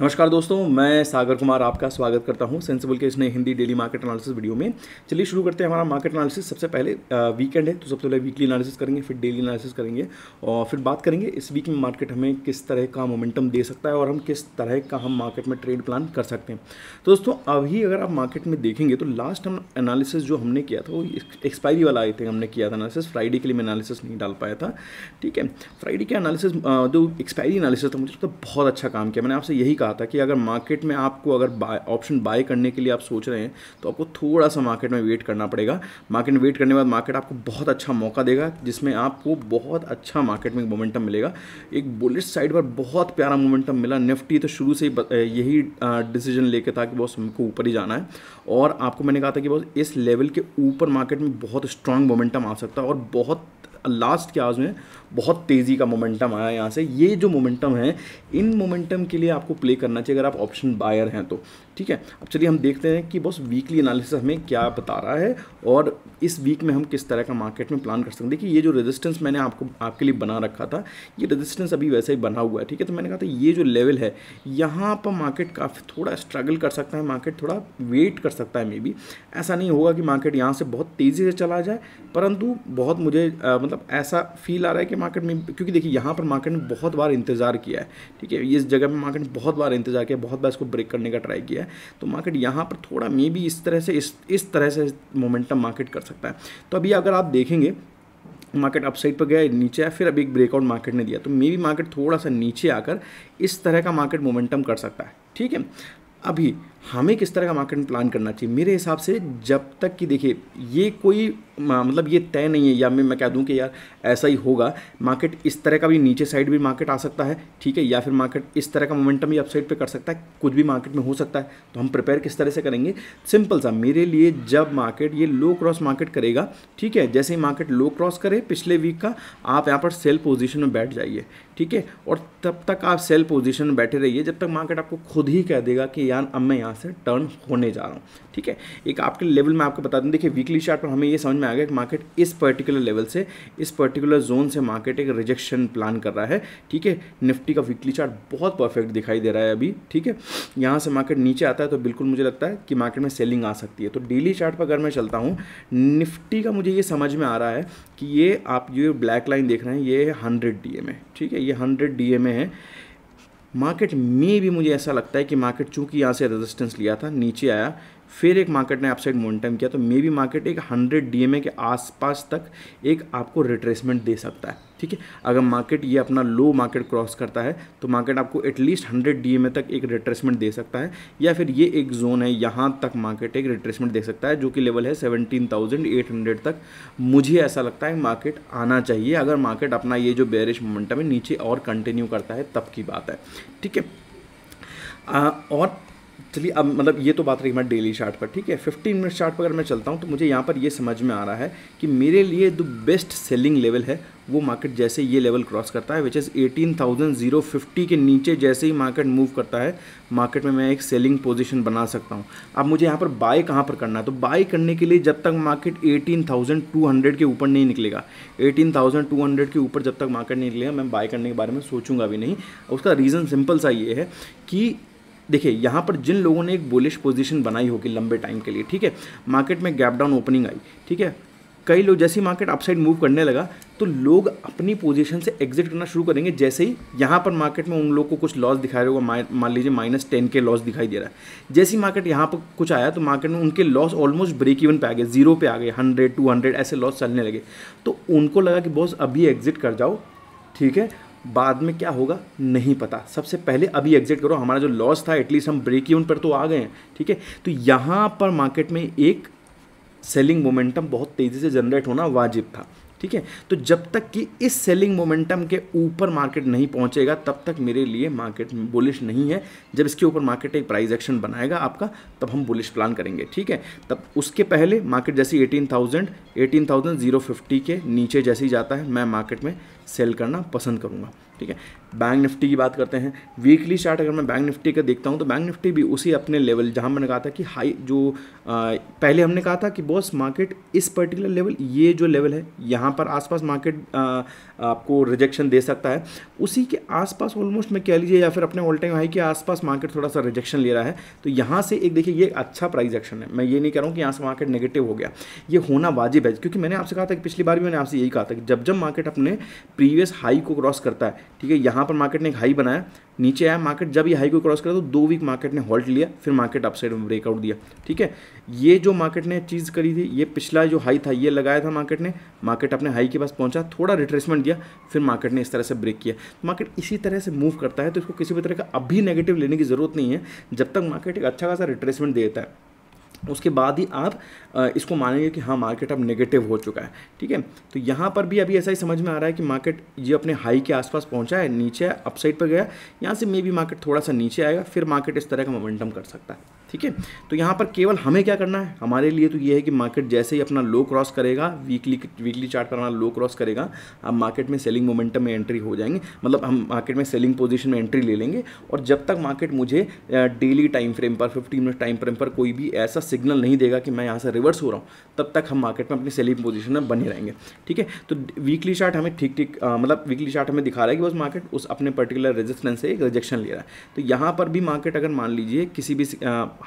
नमस्कार दोस्तों मैं सागर कुमार आपका स्वागत करता हूं सेंसिबल के इसने Hindi daily market analysis video में चलिए शुरू करते हैं हमारा मार्केट एनालिसिस सबसे पहले वीकेंड है तो सबसे पहले वीकली एनालिसिस करेंगे फिर डेली एनालिसिस करेंगे और फिर बात करेंगे इस वीक में मार्केट हमें किस तरह का मोमेंटम दे सकता है और हम किस तरह का हम मार्केट में ट्रेड प्लान कर सकते हैं तो दोस्तों अभी अगर आप मार्केट में देखेंगे तो लास्ट हम एनालिसिस जो हमने किया था वो एक्सपायरी वाला आई थिंक हमने किया था एनालिसिस फ्राइडे के लिए मैं एनालिसिस नहीं डाल पाया था ठीक है फ्राइडे के एनालिसिस जो एक्सपायरी एनालिसिस था मुझे बहुत अच्छा काम किया मैंने आपसे यही कहा था कि अगर मार्केट में आपको अगर ऑप्शन बाय करने के लिए आप सोच रहे हैं तो आपको थोड़ा सा मार्केट में वेट करना पड़ेगा मार्केट में वेट करने के बाद मार्केट आपको बहुत अच्छा मौका देगा जिसमें आपको बहुत अच्छा मार्केट में मोमेंटम मिलेगा एक बुलिश साइड पर बहुत प्यारा मोमेंटम मिला निफ्टी तो शुरू से ही यही डिसीजन लेके था कि बॉस हमको ऊपर ही जाना है और आपको मैंने कहा था कि बॉस इस लेवल के ऊपर मार्केट में बहुत स्ट्रांग मोमेंटम आ सकता है और बहुत लास्ट के आज में बहुत तेज़ी का मोमेंटम आया यहाँ से ये जो मोमेंटम है इन मोमेंटम के लिए आपको प्ले करना चाहिए अगर आप ऑप्शन बायर हैं तो ठीक है अब चलिए हम देखते हैं कि बस वीकली एनालिसिस हमें क्या बता रहा है और इस वीक में हम किस तरह का मार्केट में प्लान कर सकते हैं देखिए ये जो रेजिस्टेंस मैंने आपको आपके लिए बना रखा था ये रेजिस्टेंस अभी वैसे ही बना हुआ है ठीक है तो मैंने कहा था ये जो लेवल है यहाँ पर मार्केट काफ़ी थोड़ा स्ट्रगल कर सकता है मार्केट थोड़ा वेट कर सकता है मे बी ऐसा नहीं होगा कि मार्केट यहाँ से बहुत तेज़ी से चला जाए परंतु बहुत मुझे आ, मतलब ऐसा फील आ रहा है कि मार्केट में क्योंकि देखिए यहाँ पर मार्केट ने बहुत बार इंतज़ार किया है ठीक है इस जगह पर मार्केट ने बहुत बार इंतज़ार किया बहुत बार इसको ब्रेक करने का ट्राई किया है तो मार्केट यहाँ पर थोड़ा मे भी इस तरह से इस इस तरह से मोमेंटम मार्केट कर सकता है तो अभी अगर आप देखेंगे मार्केट अपसाइड पर गया नीचे आया फिर अभी एक ब्रेकआउट मार्केट ने दिया तो मे बी मार्केट थोड़ा सा नीचे आकर इस तरह का मार्केट मोमेंटम कर सकता है ठीक है अभी हमें किस तरह का मार्केटिंग प्लान करना चाहिए मेरे हिसाब से जब तक कि देखिए ये कोई मतलब ये तय नहीं है या मैं मैं कह दूं कि यार ऐसा ही होगा मार्केट इस तरह का भी नीचे साइड भी मार्केट आ सकता है ठीक है या फिर मार्केट इस तरह का मोमेंटम भी अपसाइड पे कर सकता है कुछ भी मार्केट में हो सकता है तो हम प्रिपेयर किस तरह से करेंगे सिंपल सा मेरे लिए जब मार्केट ये लो क्रॉस मार्केट करेगा ठीक है जैसे ही मार्केट लो क्रॉस करे पिछले वीक का आप यहाँ पर सेल पोजिशन में बैठ जाइए ठीक है और तब तक आप सेल पोजिशन में बैठे रहिए जब तक मार्केट आपको खुद ही कह देगा कि यार अब मैं यहाँ से टर्न होने जा रहा हूँ ठीक है एक आपके लेवल में आपको बता दूँ देखिए वीकली चार्ट पर हमें ये समझ में आ गया कि मार्केट इस पर्टिकुलर लेवल से इस पर्टिकुलर जोन से मार्केट एक रिजेक्शन प्लान कर रहा है ठीक है निफ्टी का वीकली चार्ट बहुत परफेक्ट दिखाई दे रहा है अभी ठीक है यहाँ से मार्केट नीचे आता है तो बिल्कुल मुझे लगता है कि मार्केट में सेलिंग आ सकती है तो डेली चार्ट पर अगर मैं चलता हूँ निफ्टी का मुझे ये समझ में आ रहा है कि ये आप जो ब्लैक लाइन देख रहे हैं ये हंड्रेड डी है ठीक है ये हंड्रेड डी है मार्केट में भी मुझे ऐसा लगता है कि मार्केट चूंकि यहाँ से रेजिस्टेंस लिया था नीचे आया फिर एक मार्केट ने अपसाइड मोमेंटम किया तो मे बी मार्केट एक हंड्रेड डी के आसपास तक एक आपको रिट्रेसमेंट दे सकता है ठीक है अगर मार्केट ये अपना लो मार्केट क्रॉस करता है तो मार्केट आपको एटलीस्ट हंड्रेड डी तक एक रिट्रेसमेंट दे सकता है या फिर ये एक जोन है यहाँ तक मार्केट एक रिट्रेसमेंट दे सकता है जो कि लेवल है सेवनटीन तक मुझे ऐसा लगता है मार्केट आना चाहिए अगर मार्केट अपना ये जो बेरिश मोमेंटम है नीचे और कंटिन्यू करता है तब की बात है ठीक है और चलिए अब मतलब ये तो बात रही मैं डेली चार्ट पर ठीक है फिफ्टीन मिनट चार्ट पर अगर मैं चलता हूँ तो मुझे यहाँ पर ये समझ में आ रहा है कि मेरे लिए जो बेस्ट सेलिंग लेवल है वो मार्केट जैसे ये लेवल क्रॉस करता है which is eighteen thousand zero fifty के नीचे जैसे ही मार्केट मूव करता है मार्केट में मैं एक सेलिंग पोजिशन बना सकता हूँ अब मुझे यहाँ पर बाय कहाँ पर करना है तो बाय करने के लिए जब तक market eighteen thousand two hundred के ऊपर नहीं निकलेगा एटीन थाउजेंड टू हंड्रेड के ऊपर जब तक मार्केट नहीं निकलेगा मैं बाय करने के बारे में सोचूंगा भी नहीं उसका रीज़न सिंपल सा ये है कि देखिए यहाँ पर जिन लोगों ने एक बुलिश पोजीशन बनाई होगी लंबे टाइम के लिए ठीक है मार्केट में गैप डाउन ओपनिंग आई ठीक है कई लोग जैसे ही मार्केट अपसाइड मूव करने लगा तो लोग अपनी पोजीशन से एग्जिट करना शुरू करेंगे जैसे ही यहाँ पर मार्केट में उन लोग को कुछ लॉस दिखाई होगा मान लीजिए माइनस टेन के लॉस दिखाई दे रहा है जैसे ही मार्केट यहाँ पर कुछ आया तो मार्केट में उनके लॉस ऑलमोस्ट ब्रेक इवन पे आ गए जीरो पे आ गए हंड्रेड टू हंड्रेड ऐसे लॉस चलने लगे तो उनको लगा कि बॉस अभी एग्जिट कर जाओ ठीक है बाद में क्या होगा नहीं पता सबसे पहले अभी एग्जिट करो हमारा जो लॉस था एटलीस्ट हम ब्रेक इवन पर तो आ गए हैं ठीक है तो यहाँ पर मार्केट में एक सेलिंग मोमेंटम बहुत तेज़ी से जनरेट होना वाजिब था ठीक है तो जब तक कि इस सेलिंग मोमेंटम के ऊपर मार्केट नहीं पहुंचेगा तब तक मेरे लिए मार्केट बुलिश नहीं है जब इसके ऊपर मार्केट एक प्राइस एक्शन बनाएगा आपका तब हम बुलिश प्लान करेंगे ठीक है तब उसके पहले मार्केट जैसे eighteen thousand eighteen thousand zero fifty के नीचे जैसे ही जाता है मैं मार्केट में सेल करना पसंद करूँगा ठीक है बैंक निफ्टी की बात करते हैं वीकली चार्ट अगर मैं बैंक निफ्टी का देखता हूँ तो बैंक निफ्टी भी उसी अपने लेवल जहाँ मैंने कहा था कि हाई जो आ, पहले हमने कहा था कि बॉस मार्केट इस पर्टिकुलर लेवल ये जो लेवल है यहाँ पर आसपास मार्केट आ, आपको रिजेक्शन दे सकता है उसी के आसपास ऑलमोस्ट मैं कह लीजिए या फिर अपने ऑल टाइम हाई के आसपास मार्केट थोड़ा सा रिजेक्शन ले रहा है तो यहाँ से एक देखिए ये अच्छा प्राइस एक्शन है मैं ये नहीं कह रहा हूँ कि यहाँ से मार्केट नेगेटिव हो गया ये होना वाजिब है क्योंकि मैंने आपसे कहा था कि पिछली बार भी मैंने आपसे यही कहा था कि जब जब मार्केट अपने प्रीवियस हाई को क्रॉस करता है ठीक है यहाँ यहाँ पर मार्केट ने एक हाई बनाया नीचे आया मार्केट जब ये हाई को क्रॉस करा तो दो वीक मार्केट ने हॉल्ट लिया फिर मार्केट अपसाइड में ब्रेकआउट दिया ठीक है ये जो मार्केट ने चीज़ करी थी ये पिछला जो हाई था ये लगाया था मार्केट ने मार्केट अपने हाई के पास पहुंचा थोड़ा रिट्रेसमेंट दिया फिर मार्केट ने इस तरह से ब्रेक किया मार्केट तो इसी तरह से मूव करता है तो इसको किसी भी तरह का अभी नेगेटिव लेने की ज़रूरत नहीं है जब तक मार्केट एक अच्छा खासा रिट्रेसमेंट देता है उसके बाद ही आप इसको मानेंगे कि हाँ मार्केट अब नेगेटिव हो चुका है ठीक है तो यहाँ पर भी अभी ऐसा ही समझ में आ रहा है कि मार्केट ये अपने हाई के आसपास पहुँचा है नीचे अपसाइड पर गया यहाँ से मे भी मार्केट थोड़ा सा नीचे आएगा फिर मार्केट इस तरह का मोमेंटम कर सकता है ठीक है तो यहाँ पर केवल हमें क्या करना है हमारे लिए तो ये है कि मार्केट जैसे ही अपना लो क्रॉस करेगा वीकली वीकली चार्ट पर हमारा लो क्रॉस करेगा हम मार्केट में सेलिंग मोमेंटम में एंट्री हो जाएंगे मतलब हम मार्केट में सेलिंग पोजिशन में एंट्री ले लेंगे और जब तक मार्केट मुझे डेली टाइम फ्रेम पर फिफ्टी मिनट टाइम फ्रेम पर कोई भी ऐसा सिग्नल नहीं देगा कि मैं यहाँ से रिवर्स हो रहा हूँ तब तक हम मार्केट में अपनी सेलिंग पोजिशन में बने रहेंगे ठीक है तो वीकली चार्ट हमें ठीक ठीक मतलब वीकली चार्ट हमें दिखा रहा है कि बस मार्केट उस अपने पर्टिकुलर रेजिस्टेंस से एक रिजेक्शन ले रहा है तो यहाँ पर भी मार्केट अगर मान लीजिए किसी भी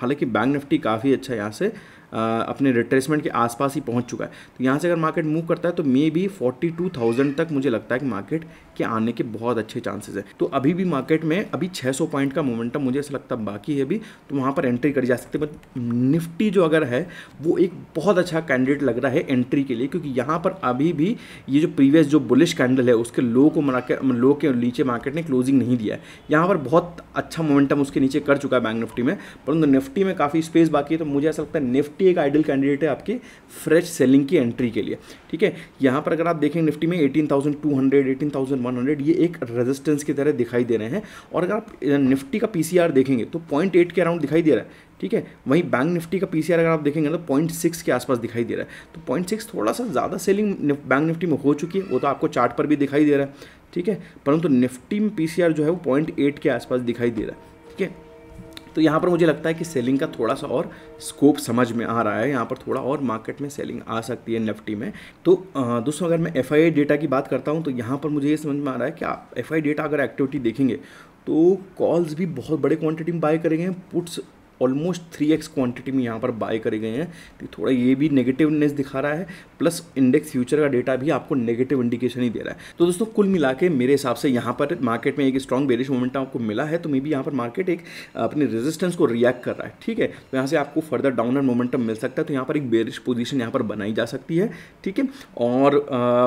हालांकि बैंक निफ्टी काफ़ी अच्छा यहाँ से अपने रिट्रेसमेंट के आसपास ही पहुंच चुका है तो यहाँ से अगर मार्केट मूव करता है तो maybe forty two thousand तक मुझे लगता है कि मार्केट के आने के बहुत अच्छे चांसेस है तो अभी भी मार्केट में अभी 600 पॉइंट का मोमेंटम मुझे ऐसा लगता है बाकी है भी तो वहाँ पर एंट्री करी जा सकती है बट निफ्टी जो अगर है वो एक बहुत अच्छा कैंडिडेट लग रहा है एंट्री के लिए क्योंकि यहाँ पर अभी भी ये जो प्रीवियस जो बुलिश कैंडल है उसके लो को लो के नीचे मार्केट ने क्लोजिंग नहीं दिया है यहाँ पर बहुत अच्छा मोमेंटम उसके नीचे कर चुका है बैंक निफ्टी में परंतु निफ्टी में काफ़ी स्पेस बाकी है तो मुझे ऐसा लगता है निफ्टी निफ्टी एक आइडियल कैंडिडेट है आपके फ्रेश सेलिंग की एंट्री के लिए ठीक है यहाँ पर अगर आप देखें निफ्टी में 18,200 18,100 ये एक रेजिस्टेंस की तरह दिखाई दे रहे हैं और अगर आप निफ्टी का पी देखेंगे तो पॉइंट एट के अराउंड दिखाई दे रहा है ठीक है वहीं बैंक निफ्टी का पीसीआर अगर आप देखेंगे तो पॉइंट सिक्स के आसपास दिखाई दे रहा है तो पॉइंट सिक्स थोड़ा सा ज़्यादा सेलिंग बैंक निफ्टी में हो चुकी है वो तो आपको चार्ट पर भी दिखाई दे रहा है ठीक है परंतु निफ्टी में पीसीआर जो है वो पॉइंट एट के आसपास दिखाई दे रहा है ठीक है तो यहाँ पर मुझे लगता है कि सेलिंग का थोड़ा सा और स्कोप समझ में आ रहा है यहाँ पर थोड़ा और मार्केट में सेलिंग आ सकती है निफ्टी में तो दोस्तों अगर मैं एफ डेटा की बात करता हूँ तो यहाँ पर मुझे ये समझ में आ रहा है कि आप एफ डेटा अगर एक्टिविटी देखेंगे तो कॉल्स भी बहुत बड़े क्वांटिटी में बाय करेंगे puts almost three X quantity में यहाँ पर बाय करे गए हैं तो थोड़ा ये भी नेगेटिवनेस दिखा रहा है प्लस इंडेक्स फ्यूचर का डेटा भी आपको नेगेटिव इंडिकेशन ही दे रहा है तो दोस्तों कुल मिला के मेरे हिसाब से यहाँ पर मार्केट में एक स्ट्रॉन्ग बेरिश मोमेंट आपको मिला है तो मे बी यहाँ पर मार्केट एक अपने रेजिस्टेंस को रिएक्ट कर रहा है ठीक है तो यहाँ से आपको फर्दर डाउन मोमेंटम मिल सकता है तो यहाँ पर एक बेरिश पोजिशन यहाँ पर बनाई जा सकती है ठीक है और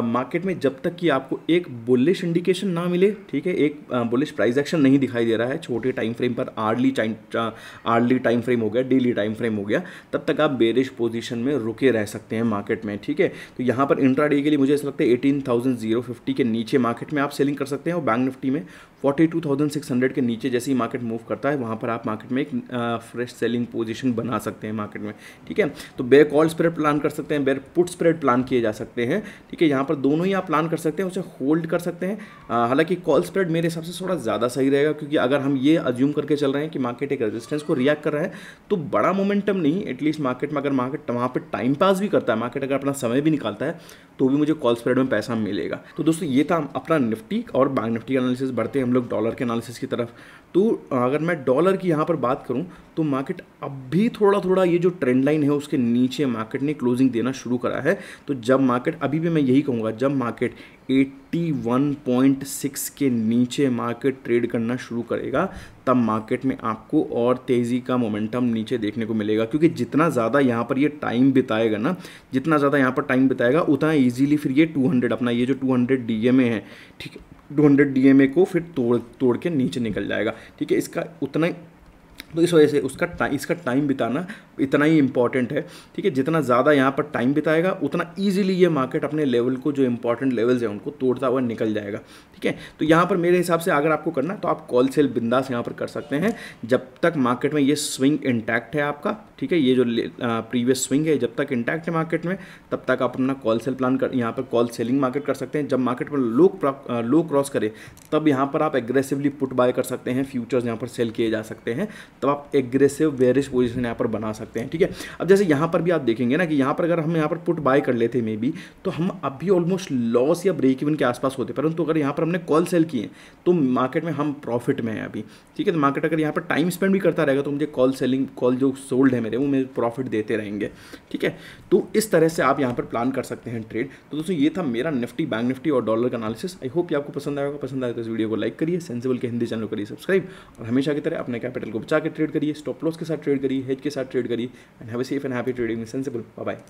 मार्केट में जब तक कि आपको एक बुलिश इंडिकेशन ना मिले ठीक है एक बुलिश प्राइस एक्शन नहीं दिखाई दे रहा है छोटे टाइम फ्रेम पर आर्ली आर्ली टाइम फ्रेम हो गया डेली टाइम फ्रेम हो गया तब तक आप बेरिश पोजीशन में रुके रह सकते हैं मार्केट में ठीक है तो यहाँ पर इंट्राडे के लिए मुझे ऐसा लगता है एटीन के नीचे मार्केट में आप सेलिंग कर सकते हैं और बैंक निफ्टी में forty two thousand six hundred के नीचे जैसे ही मार्केट मूव करता है वहाँ पर आप मार्केट में एक फ्रेश सेलिंग पोजीशन बना सकते हैं मार्केट में ठीक है तो बेयर कॉल स्प्रेड प्लान कर सकते हैं बेयर पुट स्प्रेड प्लान किए जा सकते हैं ठीक है यहाँ पर दोनों ही आप प्लान कर सकते हैं उसे होल्ड कर सकते हैं हालांकि कॉल स्प्रेड मेरे हिसाब से थोड़ा ज़्यादा सही रहेगा क्योंकि अगर हम ये अज्यूम करके चल रहे हैं कि मार्केट एक रेजिस्टेंस को रिएक्ट कर रहा है तो बड़ा मोमेंटम नहीं एटलीस्ट मार्केट में अगर मार्केट वहाँ पर टाइम पास भी करता है मार्केट अगर अपना समय भी निकालता है तो भी मुझे कॉल स्प्रेड में पैसा मिलेगा तो दोस्तों ये था अपना निफ्टी और बैंक निफ्टी एनालिसिस बढ़ते हैं हम लोग डॉलर के एनालिसिस की तरफ तो अगर मैं डॉलर की यहाँ पर बात करूँ तो मार्केट अब भी थोड़ा थोड़ा ये जो ट्रेंड लाइन है उसके नीचे मार्केट ने क्लोजिंग देना शुरू करा है तो जब मार्केट अभी भी मैं यही कहूँगा जब मार्केट 81.6 के नीचे मार्केट ट्रेड करना शुरू करेगा तब मार्केट में आपको और तेज़ी का मोमेंटम नीचे देखने को मिलेगा क्योंकि जितना ज़्यादा यहाँ पर ये टाइम बिताएगा ना जितना ज़्यादा यहाँ पर टाइम बिताएगा उतना ईजिली फिर ये 200 अपना ये जो 200 डीएमए है ठीक है टू हंड्रेड डी को फिर तोड़ तोड़ के नीचे निकल जाएगा ठीक है इसका उतना तो इस वजह से उसका टाइम इसका टाइम बिताना इतना ही इंपॉर्टेंट है ठीक है जितना ज़्यादा यहाँ पर टाइम बिताएगा उतना ईजिली ये मार्केट अपने लेवल को जो इंपॉर्टेंट लेवल्स हैं उनको तोड़ता हुआ निकल जाएगा ठीक है तो यहाँ पर मेरे हिसाब से अगर आपको करना तो आप कॉल सेल बिंदास यहाँ पर कर सकते हैं जब तक मार्केट में ये स्विंग इंटैक्ट है आपका ठीक है ये जो प्रीवियस स्विंग है जब तक इंटैक्ट है मार्केट में तब तक आप अपना कॉल सेल प्लान कर यहाँ पर कॉल सेलिंग मार्केट कर सकते हैं जब मार्केट में लो लो क्रॉस करे तब यहाँ पर आप एग्रेसिवली पुट बाय कर सकते हैं फ्यूचर्स यहाँ पर सेल किए जा सकते हैं तब आप एग्रेसिव वेरिश पोजिशन यहाँ पर बना सकते हैं ठीक है अब जैसे यहाँ पर भी आप देखेंगे ना कि यहाँ पर अगर हम यहाँ पर पुट बाय कर लेते मे बी तो हम अभी ऑलमोस्ट लॉस या ब्रेक इवन के आसपास होते परंतु अगर यहाँ पर हमने कॉल सेल किए तो मार्केट में हम प्रॉफिट में हैं अभी ठीक है तो मार्केट अगर यहाँ पर टाइम स्पेंड भी करता रहेगा तो मुझे कॉल सेलिंग कॉल जो सोल्ड है मेरे वो मेरे प्रॉफिट देते रहेंगे ठीक है तो इस तरह से आप यहाँ पर प्लान कर सकते हैं ट्रेड तो दोस्तों ये था मेरा निफ्टी बैंक निफ्टी और डॉलर का एनालिसिस आई होप ये आपको पसंद आएगा पसंद आएगा तो इस वीडियो को लाइक करिए सेंसिबल के हिंदी चैनल करिए सब्सक्राइब और हमेशा की तरह अपने कैपिटल को बचा के ट्रेड करिए स्टॉप लॉस के साथ ट्रेड करिए हेज के साथ ट्रेड करिए and have a safe and happy trading Sensibull bye